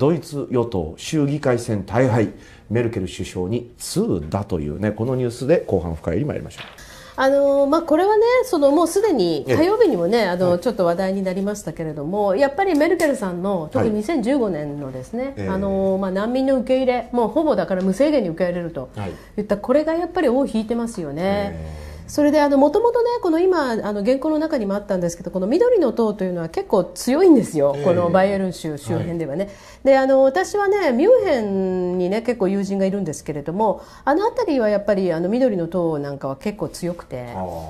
ドイツ与党州議会選大敗メルケル首相に通だというねこのニュースで後半深入り参りましょう。あのまあ、これはねそのもうすでに火曜日にもねあの、ちょっと話題になりましたけれどもやっぱりメルケルさんの特に2015年のですね、はい、あのまあ、難民の受け入れもうほぼだから無制限に受け入れると言った、はい、これがやっぱり尾を引いてますよね。えーそれでもともとねこの今あの原稿の中にもあったんですけどこの緑の党というのは結構強いんですよ、えー、このバイエルン州周辺ではね。はい、であの私はねミュンヘンにね結構友人がいるんですけれどもあの辺りはやっぱりあの緑の党なんかは結構強くて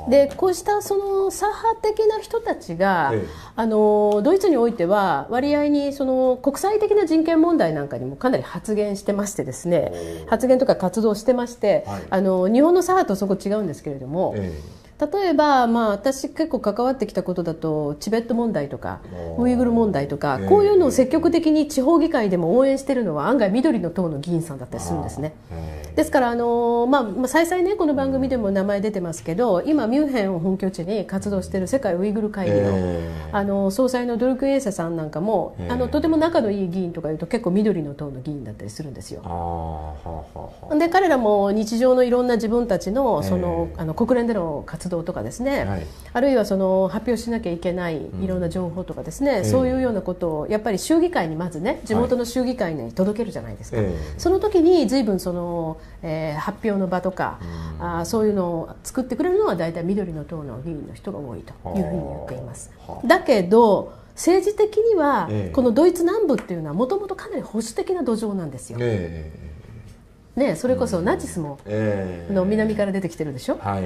でこうしたその左派的な人たちが、えー、あのドイツにおいては割合にその国際的な人権問題なんかにもかなり発言してましてですね発言とか活動してまして、はい、あの日本の左派とそこ違うんですけれども。哎。例えば、まあ、私結構関わってきたことだとチベット問題とかウイグル問題とか、こういうのを積極的に地方議会でも応援しているのは案外緑の党の議員さんだったりするんですね。ですから、あのまあ、再々ねこの番組でも名前出てますけど今ミュンヘンを本拠地に活動している世界ウイグル会議のえー、あの総裁のドルクエーセさんなんかも、えー、あのとても仲のいい議員とかいうと結構緑の党の議員だったりするんですよ。ははで彼らも日常のいろんな自分たちのその、あの国連での活動動とかですね、はい、あるいはその発表しなきゃいけないいろんな情報とかですね、うん、そういうようなことをやっぱり州議会にまずね地元の州議会に届けるじゃないですか、はい、その時に随分その、えー、発表の場とか、うん、あそういうのを作ってくれるのは大体緑の党の議員の人が多いというふうに言っています。だけど政治的には、このドイツ南部っていうのはもともとかなり保守的な土壌なんですよ。えーね、それこそナチスも、の南から出てきてるでしょ、は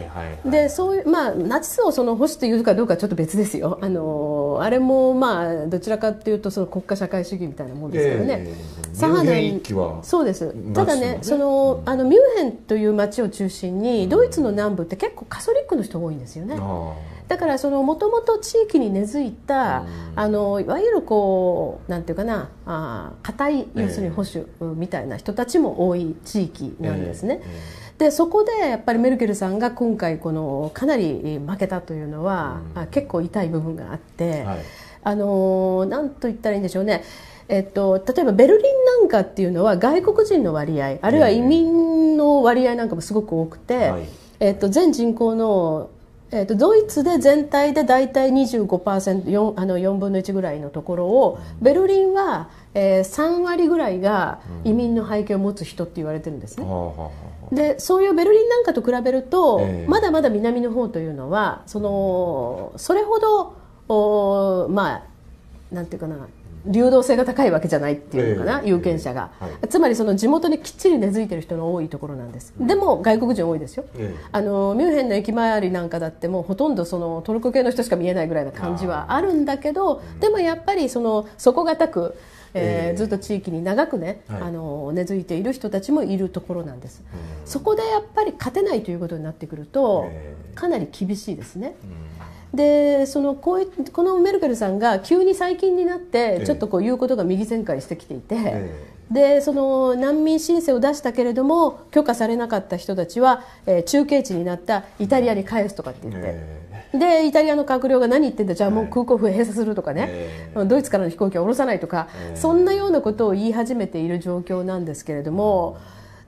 でそういうまあナチスをその保守というかどうかちょっと別ですよあのあれもまあどちらかというとその国家社会主義みたいなもんですけどね、左派でそうですただね、その、あのミュンヘンという街を中心にドイツの南部って結構カソリックの人多いんですよね。だからそのもともと地域に根付いた、あのいわゆるこうなんていうかなあ固い要するに保守みたいな人たちも多い地域なんですね。でそこでやっぱりメルケルさんが今回このかなり負けたというのは、う結構痛い部分があって、はい、あのなんと言ったらいいんでしょうねえっと、例えばベルリンなんかっていうのは外国人の割合あるいは移民の割合なんかもすごく多くて、えーえっと、全人口のえーと、ドイツで全体で大体25%、4, あの4分の1ぐらいのところをベルリンは、えー、3割ぐらいが移民の背景を持つ人って言われてるんですね。うん、でそういうベルリンなんかと比べると、えー、まだまだ南の方というのはそのそれほどお、まあ、なんていうかな流動性が高いわけじゃないっていうのかな、えー、有権者が、えーはい、つまりその地元にきっちり根付いてる人の多いところなんです、うん、でも外国人多いですよ、えー、あのミュンヘンの駅周りなんかだってもうほとんどそのトルコ系の人しか見えないぐらいな感じはあるんだけどでもやっぱりその底堅くえー、ずっと地域に長くね、はい、あの根付いている人たちもいるところなんです、そこでやっぱり勝てないということになってくると、かなり厳しいですね。でそのこういこのメルケルさんが急に最近になってちょっとこう言うことが右旋回してきていて、えー、でその難民申請を出したけれども許可されなかった人たちは、えー、中継地になったイタリアに返すとかって言って。えー、でイタリアの閣僚が何言ってんだじゃあもう空港閉鎖するとかね、ドイツからの飛行機を降ろさないとか、そんなようなことを言い始めている状況なんですけれども、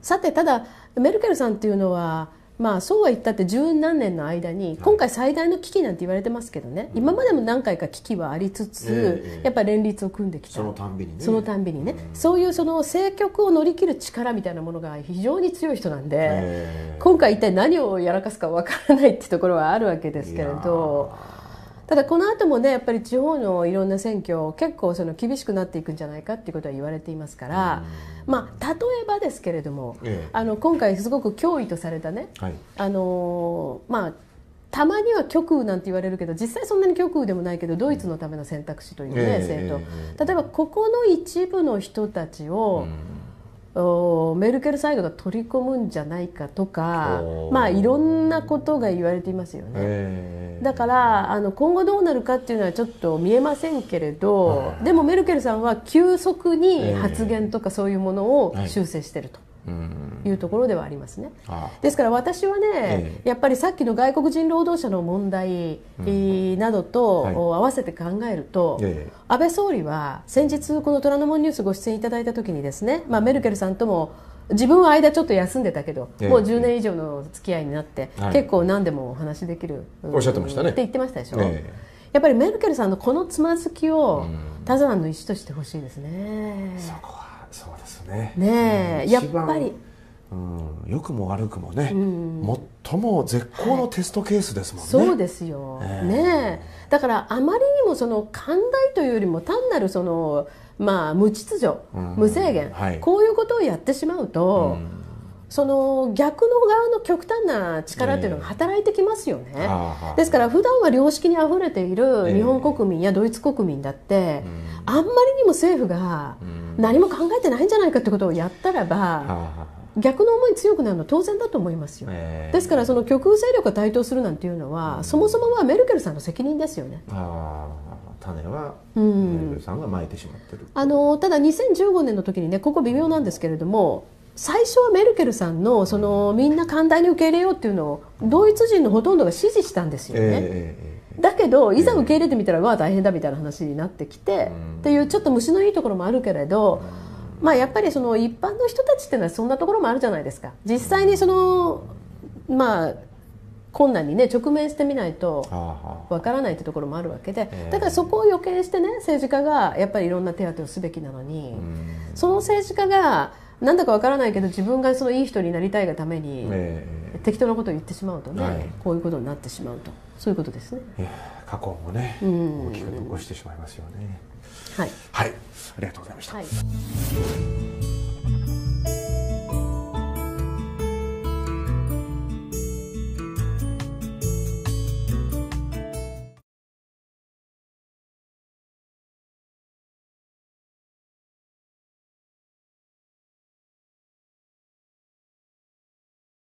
さてただメルケルさんっていうのはまあそうは言ったって十何年の間に今回最大の危機なんて言われてますけどね、はい、今までも何回か危機はありつつ、うん、やっぱ連立を組んできたそのたんびにねそのたんびにね、うん、そういうその政局を乗り切る力みたいなものが非常に強い人なんで今回一体何をやらかすかわからないってところはあるわけですけれど。ただこの後もねやっぱり地方のいろんな選挙結構その厳しくなっていくんじゃないかっていうことは言われていますから、まあ、例えばですけれども、ええ、あの今回すごく脅威とされたね、はい、あのまあたまには極右なんて言われるけど実際そんなに極右でもないけどドイツのための選択肢というね、えー、政党、例えばここの一部の人たちを、うんメルケルサイドが取り込むんじゃないかとか、まあ、いろんなことが言われていますよねだからあの今後どうなるかっていうのはちょっと見えませんけれどでもメルケルさんは急速に発言とかそういうものを修正してると。うんいうところではありますね。ですから私はね、ええ、やっぱりさっきの外国人労働者の問題などと合わせて考えると、安倍総理は先日この虎ノ門ニュースご出演いただいたときにですね、まあ、メルケルさんとも自分は間ちょっと休んでたけど、もう10年以上の付き合いになって、え、結構何でもお話できる、はい、おっしゃってましたねって言ってましたでしょ、えやっぱりメルケルさんのこのつまずきを他ンの石としてほしいですね。そこはそうですねねえ、やっぱりうん、よくも悪くもね、うん、最も絶好のテストケースですもんね。はい、そうですよ、えー、ねだからあまりにもその寛大というよりも単なるその、まあ、無秩序、うん、無制限、はい、こういうことをやってしまうと。うんその逆の側の極端な力というのが働いてきますよね、えー、ですから普段は良識にあふれている日本国民やドイツ国民だって、えー、あんまりにも政府が何も考えてないんじゃないかということをやったらば、逆の思い強くなるの当然だと思いますよ、えー、ですからその極右勢力が台頭するなんていうのは、うん、そもそもはメルケルさんの責任ですよね。種はメルケルさんがいてしまってる、うん、あのただ2015年の時にねここ微妙なんですけれども最初はメルケルさんのそのみんな寛大に受け入れようっていうのをドイツ人のほとんどが支持したんですよね。えーだけどいざ受け入れてみたら、えー、わあ大変だみたいな話になってきて、うん、っていうちょっと虫のいいところもあるけれど、うんまあ、やっぱりその一般の人たちっていうのはそんなところもあるじゃないですか実際にその、まあ、困難に、ね、直面してみないとわからないってところもあるわけでだからそこを予見してね政治家がやっぱりいろんな手当てをすべきなのに、その政治家がなんだかわからないけど自分がそのいい人になりたいがために、適当なことを言ってしまうとね、はい、こういうことになってしまうとそういうことですね過去もね、大きく残してしまいますよねはい、はい、ありがとうございました、はい